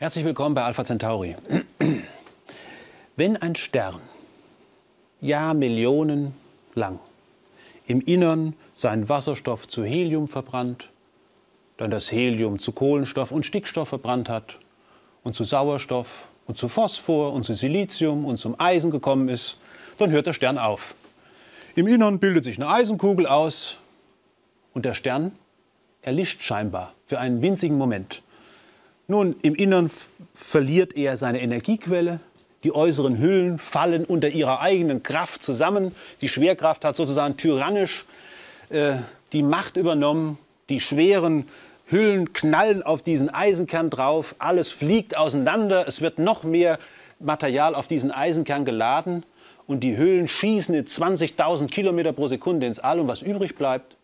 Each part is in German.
Herzlich willkommen bei Alpha Centauri. Wenn ein Stern Jahrmillionen lang im Innern seinen Wasserstoff zu Helium verbrannt, dann das Helium zu Kohlenstoff und Stickstoff verbrannt hat und zu Sauerstoff und zu Phosphor und zu Silizium und zum Eisen gekommen ist, dann hört der Stern auf. Im Innern bildet sich eine Eisenkugel aus und der Stern erlischt scheinbar für einen winzigen Moment. Nun, im Innern verliert er seine Energiequelle. Die äußeren Hüllen fallen unter ihrer eigenen Kraft zusammen. Die Schwerkraft hat sozusagen tyrannisch äh, die Macht übernommen. Die schweren Hüllen knallen auf diesen Eisenkern drauf. Alles fliegt auseinander. Es wird noch mehr Material auf diesen Eisenkern geladen. Und die Hüllen schießen in 20.000 Kilometer pro Sekunde ins All. Und was übrig bleibt,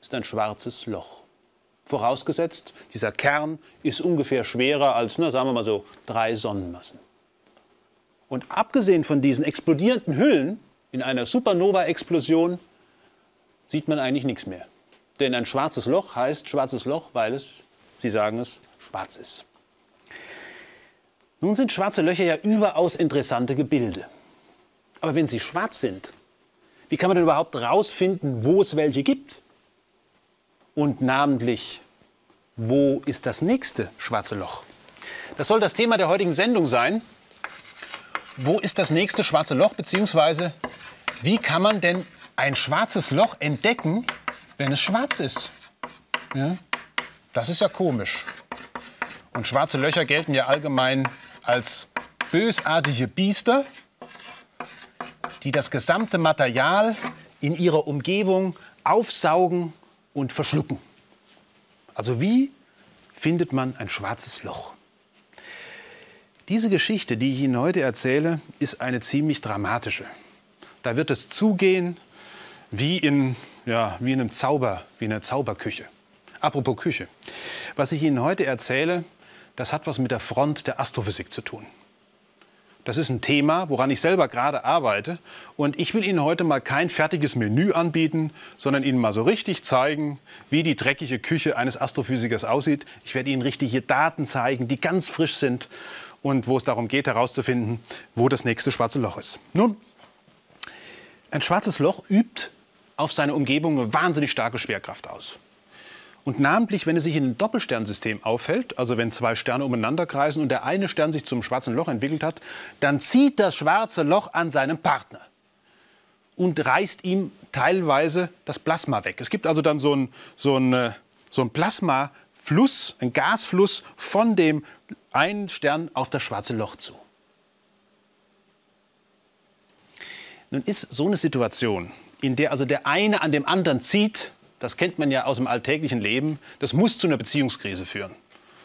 ist ein schwarzes Loch vorausgesetzt, dieser Kern ist ungefähr schwerer als, na, sagen wir mal so, drei Sonnenmassen. Und abgesehen von diesen explodierenden Hüllen in einer Supernova-Explosion sieht man eigentlich nichts mehr. Denn ein schwarzes Loch heißt schwarzes Loch, weil es, Sie sagen es, schwarz ist. Nun sind schwarze Löcher ja überaus interessante Gebilde. Aber wenn sie schwarz sind, wie kann man denn überhaupt herausfinden, wo es welche gibt? und namentlich, wo ist das nächste schwarze Loch? Das soll das Thema der heutigen Sendung sein. Wo ist das nächste schwarze Loch? Beziehungsweise, wie kann man denn ein schwarzes Loch entdecken, wenn es schwarz ist? Ja? Das ist ja komisch. Und schwarze Löcher gelten ja allgemein als bösartige Biester, die das gesamte Material in ihrer Umgebung aufsaugen und verschlucken. Also wie findet man ein schwarzes Loch? Diese Geschichte, die ich Ihnen heute erzähle, ist eine ziemlich dramatische. Da wird es zugehen wie in, ja, wie in einem Zauber, wie in einer Zauberküche. Apropos Küche. Was ich Ihnen heute erzähle, das hat was mit der Front der Astrophysik zu tun. Das ist ein Thema, woran ich selber gerade arbeite. Und ich will Ihnen heute mal kein fertiges Menü anbieten, sondern Ihnen mal so richtig zeigen, wie die dreckige Küche eines Astrophysikers aussieht. Ich werde Ihnen richtige Daten zeigen, die ganz frisch sind und wo es darum geht, herauszufinden, wo das nächste schwarze Loch ist. Nun, ein schwarzes Loch übt auf seine Umgebung eine wahnsinnig starke Schwerkraft aus. Und namentlich, wenn es sich in einem Doppelsternsystem aufhält, also wenn zwei Sterne umeinander kreisen und der eine Stern sich zum schwarzen Loch entwickelt hat, dann zieht das schwarze Loch an seinem Partner und reißt ihm teilweise das Plasma weg. Es gibt also dann so einen so ein, so ein äh, Plasmafluss, einen Gasfluss von dem einen Stern auf das schwarze Loch zu. Nun ist so eine Situation, in der also der eine an dem anderen zieht, das kennt man ja aus dem alltäglichen Leben, das muss zu einer Beziehungskrise führen.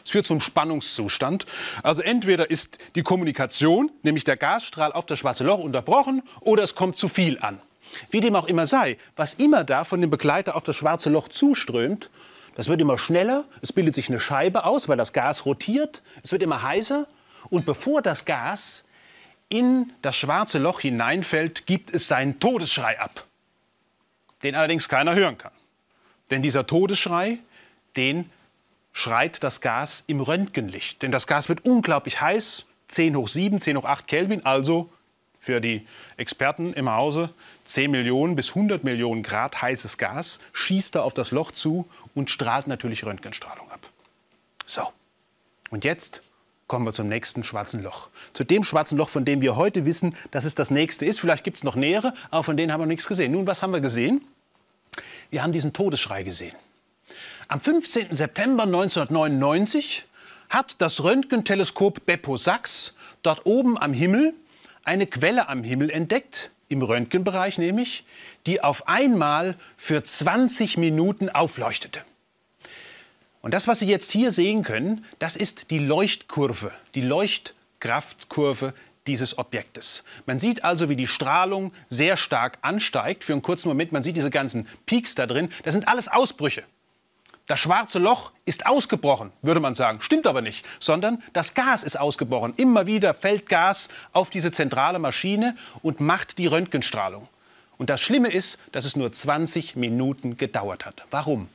Es führt zum Spannungszustand. Also entweder ist die Kommunikation, nämlich der Gasstrahl auf das schwarze Loch unterbrochen, oder es kommt zu viel an. Wie dem auch immer sei, was immer da von dem Begleiter auf das schwarze Loch zuströmt, das wird immer schneller, es bildet sich eine Scheibe aus, weil das Gas rotiert, es wird immer heißer und bevor das Gas in das schwarze Loch hineinfällt, gibt es seinen Todesschrei ab, den allerdings keiner hören kann. Denn dieser Todesschrei, den schreit das Gas im Röntgenlicht. Denn das Gas wird unglaublich heiß, 10 hoch 7, 10 hoch 8 Kelvin, also für die Experten im Hause 10 Millionen bis 100 Millionen Grad heißes Gas, schießt da auf das Loch zu und strahlt natürlich Röntgenstrahlung ab. So, und jetzt kommen wir zum nächsten schwarzen Loch. Zu dem schwarzen Loch, von dem wir heute wissen, dass es das nächste ist. Vielleicht gibt es noch nähere, aber von denen haben wir nichts gesehen. Nun, was haben wir gesehen? Wir haben diesen Todesschrei gesehen. Am 15. September 1999 hat das Röntgenteleskop Beppo Sachs dort oben am Himmel eine Quelle am Himmel entdeckt, im Röntgenbereich nämlich, die auf einmal für 20 Minuten aufleuchtete. Und das, was Sie jetzt hier sehen können, das ist die Leuchtkurve, die Leuchtkraftkurve dieses Objektes. Man sieht also, wie die Strahlung sehr stark ansteigt für einen kurzen Moment. Man sieht diese ganzen Peaks da drin. Das sind alles Ausbrüche. Das schwarze Loch ist ausgebrochen, würde man sagen. Stimmt aber nicht, sondern das Gas ist ausgebrochen. Immer wieder fällt Gas auf diese zentrale Maschine und macht die Röntgenstrahlung. Und das Schlimme ist, dass es nur 20 Minuten gedauert hat. Warum?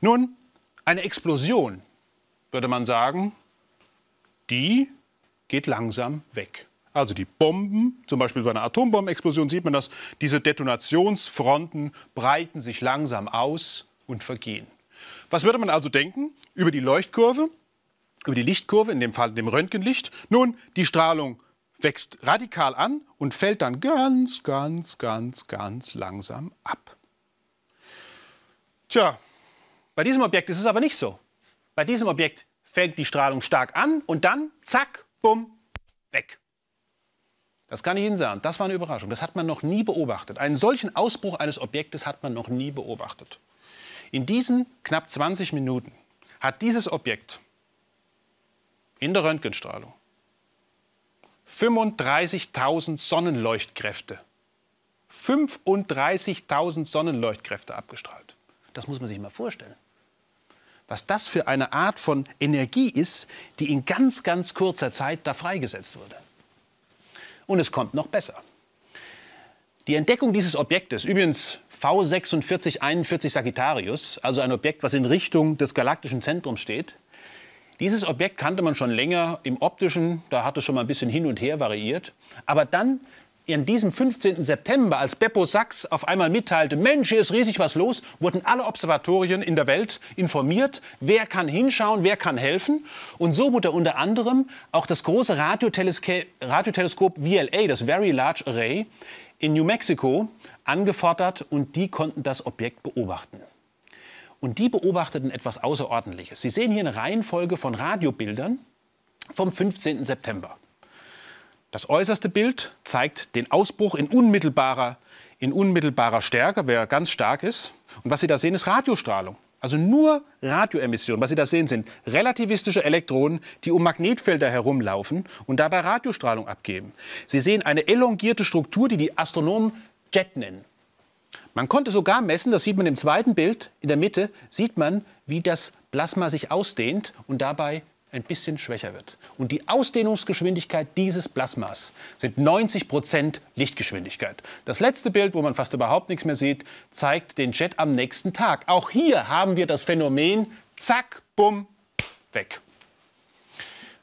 Nun, eine Explosion, würde man sagen, die geht langsam weg. Also die Bomben, zum Beispiel bei einer Atombombenexplosion sieht man das, diese Detonationsfronten breiten sich langsam aus und vergehen. Was würde man also denken über die Leuchtkurve, über die Lichtkurve, in dem Fall dem Röntgenlicht? Nun, die Strahlung wächst radikal an und fällt dann ganz, ganz, ganz, ganz langsam ab. Tja, bei diesem Objekt ist es aber nicht so. Bei diesem Objekt fällt die Strahlung stark an und dann, zack, bumm, weg. Das kann ich Ihnen sagen. Das war eine Überraschung. Das hat man noch nie beobachtet. Einen solchen Ausbruch eines Objektes hat man noch nie beobachtet. In diesen knapp 20 Minuten hat dieses Objekt in der Röntgenstrahlung 35.000 Sonnenleuchtkräfte. 35.000 Sonnenleuchtkräfte abgestrahlt. Das muss man sich mal vorstellen was das für eine Art von Energie ist, die in ganz, ganz kurzer Zeit da freigesetzt wurde. Und es kommt noch besser. Die Entdeckung dieses Objektes, übrigens V4641 Sagittarius, also ein Objekt, was in Richtung des galaktischen Zentrums steht, dieses Objekt kannte man schon länger im optischen, da hat es schon mal ein bisschen hin und her variiert. Aber dann an diesem 15. September, als Beppo Sachs auf einmal mitteilte, Mensch, hier ist riesig was los, wurden alle Observatorien in der Welt informiert, wer kann hinschauen, wer kann helfen. Und so wurde unter anderem auch das große Radioteleskop, VLA, das Very Large Array, in New Mexico angefordert und die konnten das Objekt beobachten. Und die beobachteten etwas Außerordentliches. Sie sehen hier eine Reihenfolge von Radiobildern vom 15. September. Das äußerste Bild zeigt den Ausbruch in unmittelbarer, in unmittelbarer Stärke, wer ganz stark ist. Und was Sie da sehen, ist Radiostrahlung. Also nur Radioemissionen. Was Sie da sehen, sind relativistische Elektronen, die um Magnetfelder herumlaufen und dabei Radiostrahlung abgeben. Sie sehen eine elongierte Struktur, die die Astronomen Jet nennen. Man konnte sogar messen, das sieht man im zweiten Bild, in der Mitte sieht man, wie das Plasma sich ausdehnt und dabei ein bisschen schwächer wird. Und die Ausdehnungsgeschwindigkeit dieses Plasmas sind 90 Prozent Lichtgeschwindigkeit. Das letzte Bild, wo man fast überhaupt nichts mehr sieht, zeigt den Jet am nächsten Tag. Auch hier haben wir das Phänomen, zack, bumm, weg.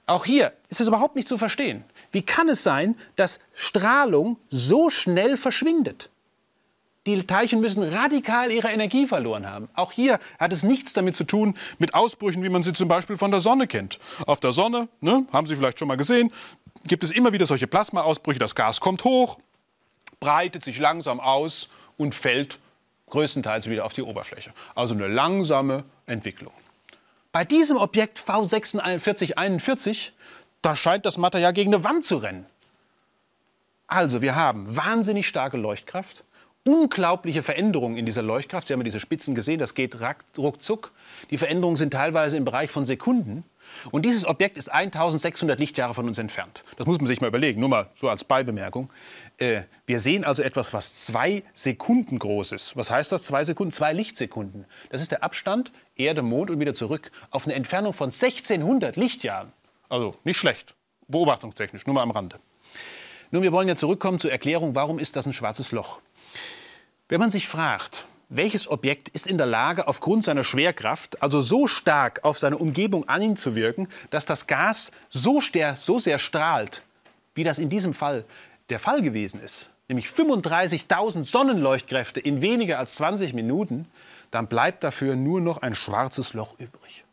Auch hier ist es überhaupt nicht zu verstehen. Wie kann es sein, dass Strahlung so schnell verschwindet? die Teilchen müssen radikal ihre Energie verloren haben. Auch hier hat es nichts damit zu tun mit Ausbrüchen, wie man sie zum Beispiel von der Sonne kennt. Auf der Sonne, ne, haben Sie vielleicht schon mal gesehen, gibt es immer wieder solche Plasmaausbrüche. Das Gas kommt hoch, breitet sich langsam aus und fällt größtenteils wieder auf die Oberfläche. Also eine langsame Entwicklung. Bei diesem Objekt V4641, da scheint das Material gegen eine Wand zu rennen. Also wir haben wahnsinnig starke Leuchtkraft, unglaubliche Veränderungen in dieser Leuchtkraft. Sie haben ja diese Spitzen gesehen, das geht ruckzuck. Die Veränderungen sind teilweise im Bereich von Sekunden. Und dieses Objekt ist 1600 Lichtjahre von uns entfernt. Das muss man sich mal überlegen, nur mal so als Beibemerkung. Äh, wir sehen also etwas, was zwei Sekunden groß ist. Was heißt das? Zwei Sekunden? Zwei Lichtsekunden. Das ist der Abstand Erde, Mond und wieder zurück auf eine Entfernung von 1600 Lichtjahren. Also nicht schlecht. Beobachtungstechnisch, nur mal am Rande. Nun, wir wollen ja zurückkommen zur Erklärung, warum ist das ein schwarzes Loch? Wenn man sich fragt, welches Objekt ist in der Lage, aufgrund seiner Schwerkraft, also so stark auf seine Umgebung an ihn zu wirken, dass das Gas so, so sehr strahlt, wie das in diesem Fall der Fall gewesen ist, nämlich 35.000 Sonnenleuchtkräfte in weniger als 20 Minuten, dann bleibt dafür nur noch ein schwarzes Loch übrig.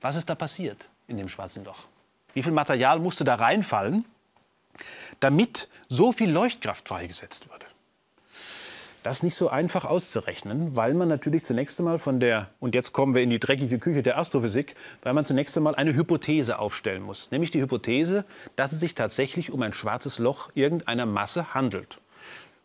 Was ist da passiert in dem schwarzen Loch? Wie viel Material musste da reinfallen, damit so viel Leuchtkraft freigesetzt wurde? Das ist nicht so einfach auszurechnen, weil man natürlich zunächst einmal von der, und jetzt kommen wir in die dreckige Küche der Astrophysik, weil man zunächst einmal eine Hypothese aufstellen muss. Nämlich die Hypothese, dass es sich tatsächlich um ein schwarzes Loch irgendeiner Masse handelt.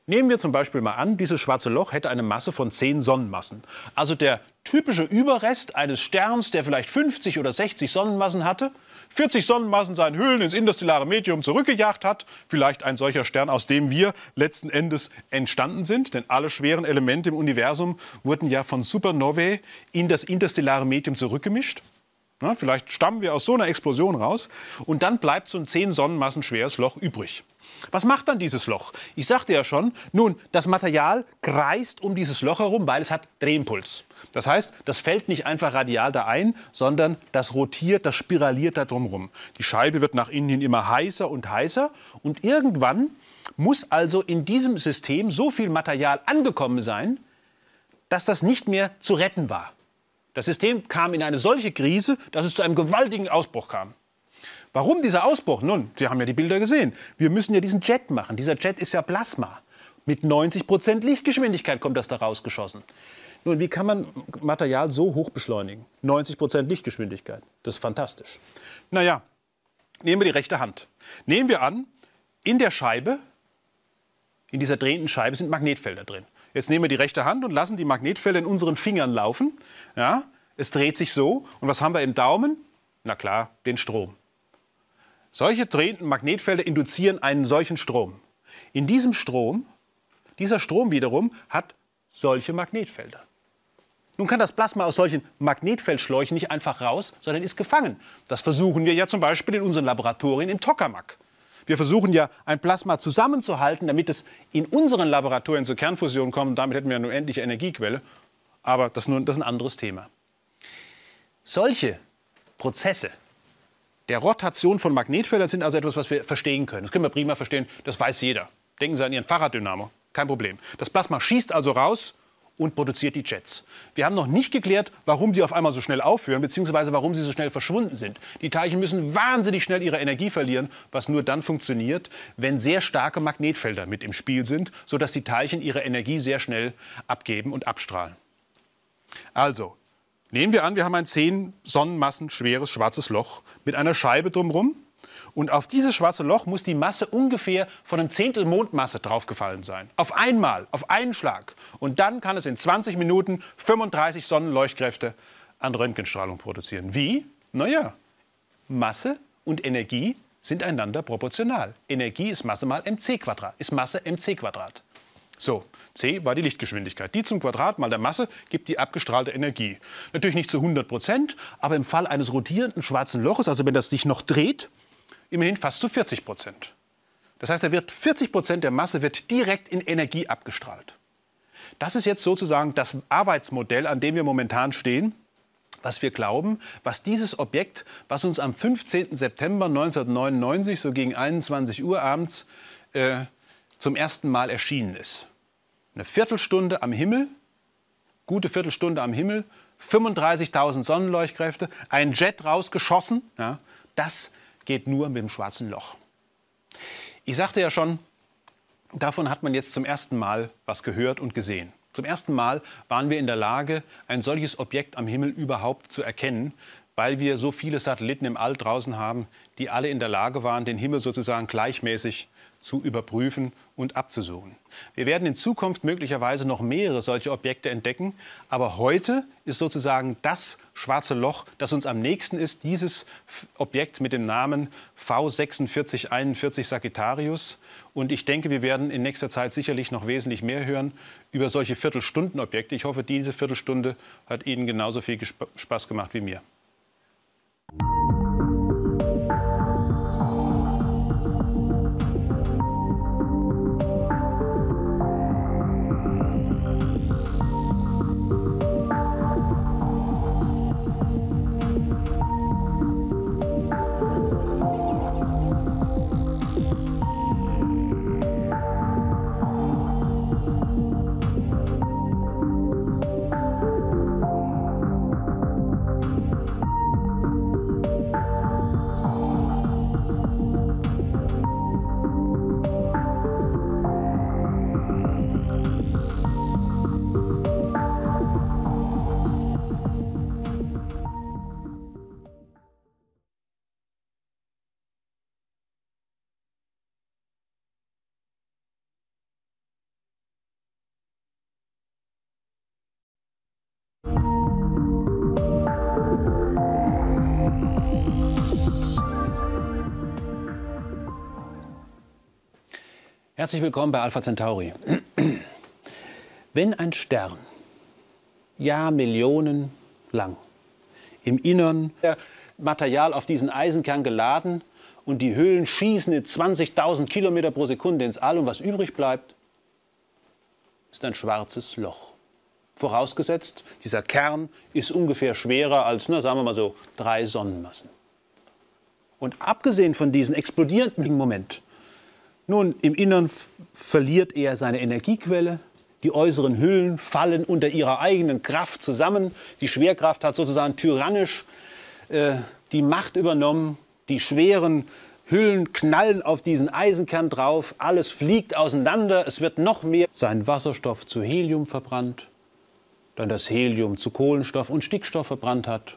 Nehmen wir zum Beispiel mal an, dieses schwarze Loch hätte eine Masse von 10 Sonnenmassen. Also der typische Überrest eines Sterns, der vielleicht 50 oder 60 Sonnenmassen hatte, 40 Sonnenmassen seinen Höhlen ins interstellare Medium zurückgejagt hat. Vielleicht ein solcher Stern, aus dem wir letzten Endes entstanden sind. Denn alle schweren Elemente im Universum wurden ja von Supernovae in das interstellare Medium zurückgemischt. Na, ne? vielleicht stammen wir aus so einer Explosion raus und dann bleibt so ein 10 Sonnenmassen schweres Loch übrig. Was macht dann dieses Loch? Ich sagte ja schon, nun, das Material kreist um dieses Loch herum, weil es hat Drehimpuls. Das heißt, das fällt nicht einfach radial da ein, sondern das rotiert, das spiraliert da drumherum. Die Scheibe wird nach innen hin immer heißer und heißer und irgendwann muss also in diesem System so viel Material angekommen sein, dass das nicht mehr zu retten war. Das System kam in eine solche Krise, dass es zu einem gewaltigen Ausbruch kam. Warum dieser Ausbruch? Nun, Sie haben ja die Bilder gesehen. Wir müssen ja diesen Jet machen. Dieser Jet ist ja Plasma. Mit 90 Lichtgeschwindigkeit kommt das da rausgeschossen. Nun, wie kann man Material so hoch beschleunigen? 90 Lichtgeschwindigkeit. Das ist fantastisch. Naja, nehmen wir die rechte Hand. Nehmen wir an, in der Scheibe, in dieser drehenden Scheibe sind Magnetfelder drin. Jetzt nehmen wir die rechte Hand und lassen die Magnetfelder in unseren Fingern laufen. Ja, es dreht sich so. Und was haben wir im Daumen? Na klar, den Strom. Solche drehenden Magnetfelder induzieren einen solchen Strom. In diesem Strom, dieser Strom wiederum, hat solche Magnetfelder. Nun kann das Plasma aus solchen Magnetfeldschläuchen nicht einfach raus, sondern ist gefangen. Das versuchen wir ja zum Beispiel in unseren Laboratorien im Tokamak. Wir versuchen ja, ein Plasma zusammenzuhalten, damit es in unseren Laboratorien zur Kernfusion kommt. Damit hätten wir eine unendliche Energiequelle. Aber das, das ist ein anderes Thema. Solche Prozesse der Rotation von Magnetfeldern sind also etwas, was wir verstehen können. Das können wir prima verstehen, das weiß jeder. Denken Sie an Ihren Fahrraddynamo, kein Problem. Das Plasma schießt also raus und produziert die Jets. Wir haben noch nicht geklärt, warum die auf einmal so schnell aufhören, bzw. warum sie so schnell verschwunden sind. Die Teilchen müssen wahnsinnig schnell ihre Energie verlieren, was nur dann funktioniert, wenn sehr starke Magnetfelder mit im Spiel sind, sodass die Teilchen ihre Energie sehr schnell abgeben und abstrahlen. Also, nehmen wir an, wir haben ein 10 Sonnenmassen schweres schwarzes Loch mit einer Scheibe drumherum und auf dieses schwarze Loch muss die Masse ungefähr von einem Zehntel Mondmasse draufgefallen sein. Auf einmal, auf einen Schlag. Und dann kann es in 20 Minuten 35 Sonnenleuchtkräfte an Röntgenstrahlung produzieren. Wie? Naja, Masse und Energie sind einander proportional. Energie ist Masse mal mc Quadrat, ist Masse mc Quadrat. So, c war die Lichtgeschwindigkeit. Die zum Quadrat mal der Masse gibt die abgestrahlte Energie. Natürlich nicht zu 100 Prozent, aber im Fall eines rotierenden schwarzen Loches, also wenn das sich noch dreht, immerhin fast zu 40 Prozent. Das heißt, da wird 40 Prozent der Masse wird direkt in Energie abgestrahlt. Das ist jetzt sozusagen das Arbeitsmodell, an dem wir momentan stehen, was wir glauben, was dieses Objekt, was uns am 15. September 1999, so gegen 21 Uhr abends, äh, zum ersten Mal erschienen ist. Eine Viertelstunde am Himmel, gute Viertelstunde am Himmel, 35.000 Sonnenleuchtkräfte, ein Jet rausgeschossen. Ja, das geht nur mit dem schwarzen Loch. Ich sagte ja schon, davon hat man jetzt zum ersten Mal was gehört und gesehen. Zum ersten Mal waren wir in der Lage, ein solches Objekt am Himmel überhaupt zu erkennen, weil wir so viele Satelliten im All draußen haben, die alle in der Lage waren, den Himmel sozusagen gleichmäßig zu überprüfen und abzusuchen. Wir werden in Zukunft möglicherweise noch mehrere solche Objekte entdecken, aber heute ist sozusagen das schwarze Loch, das uns am nächsten ist, dieses Objekt mit dem Namen V4641 Sagittarius. Und ich denke, wir werden in nächster Zeit sicherlich noch wesentlich mehr hören über solche Viertelstundenobjekte. Ich hoffe, diese Viertelstunde hat Ihnen genauso viel Spaß gemacht wie mir. Herzlich willkommen bei Alpha Centauri. Wenn ein Stern ja Millionen lang im Innern Material auf diesen Eisenkern geladen und die Höhlen schießen in 20.000 Kilometer pro Sekunde ins All und was übrig bleibt, ist ein schwarzes Loch. Vorausgesetzt, dieser Kern ist ungefähr schwerer als, na, sagen wir mal so, drei Sonnenmassen. Und abgesehen von diesem explodierenden Moment, nun, im Innern verliert er seine Energiequelle, die äußeren Hüllen fallen unter ihrer eigenen Kraft zusammen, die Schwerkraft hat sozusagen tyrannisch äh, die Macht übernommen, die schweren Hüllen knallen auf diesen Eisenkern drauf, alles fliegt auseinander, es wird noch mehr sein Wasserstoff zu Helium verbrannt, dann das Helium zu Kohlenstoff und Stickstoff verbrannt hat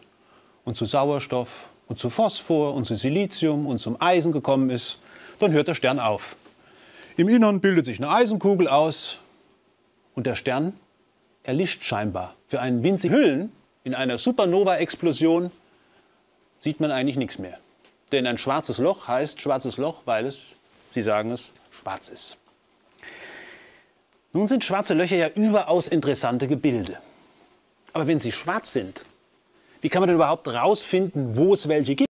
und zu Sauerstoff und zu Phosphor und zu Silizium und zum Eisen gekommen ist, dann hört der Stern auf. Im Innern bildet sich eine Eisenkugel aus und der Stern erlischt scheinbar. Für einen winzigen Hüllen in einer Supernova-Explosion sieht man eigentlich nichts mehr. Denn ein schwarzes Loch heißt schwarzes Loch, weil es, Sie sagen es, schwarz ist. Nun sind schwarze Löcher ja überaus interessante Gebilde. Aber wenn sie schwarz sind, wie kann man denn überhaupt rausfinden, wo es welche gibt?